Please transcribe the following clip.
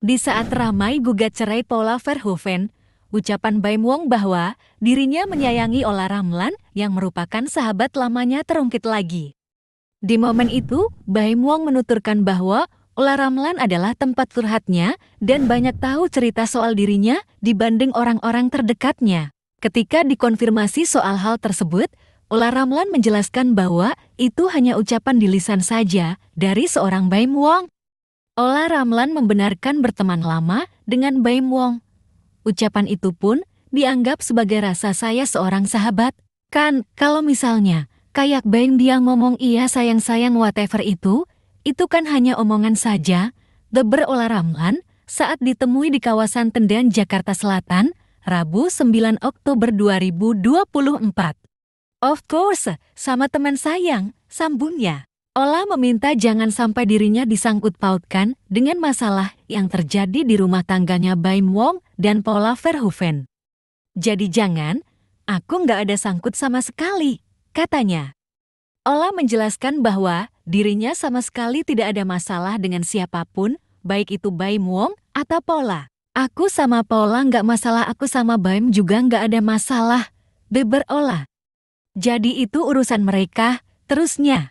Di saat ramai gugat cerai Paula Verhoeven, ucapan Baim Wong bahwa dirinya menyayangi Ola Ramlan yang merupakan sahabat lamanya terungkit lagi. Di momen itu, Baim Wong menuturkan bahwa Ola Ramlan adalah tempat curhatnya dan banyak tahu cerita soal dirinya dibanding orang-orang terdekatnya. Ketika dikonfirmasi soal hal tersebut, Ola Ramlan menjelaskan bahwa itu hanya ucapan di lisan saja dari seorang Baim Wong. Ola Ramlan membenarkan berteman lama dengan Baim Wong. Ucapan itu pun dianggap sebagai rasa saya seorang sahabat. Kan, kalau misalnya, kayak Baim dia ngomong iya sayang-sayang whatever itu, itu kan hanya omongan saja. Deber Ola Ramlan saat ditemui di kawasan Tendan, Jakarta Selatan, Rabu 9 Oktober 2024. Of course, sama teman sayang, sambungnya. Ola meminta jangan sampai dirinya disangkut pautkan dengan masalah yang terjadi di rumah tangganya Baim Wong dan Paula Verhoeven. Jadi jangan, aku nggak ada sangkut sama sekali, katanya. Ola menjelaskan bahwa dirinya sama sekali tidak ada masalah dengan siapapun, baik itu Baim Wong atau Paula. Aku sama Paula nggak masalah, aku sama Baim juga nggak ada masalah, beber Ola. Jadi itu urusan mereka, terusnya.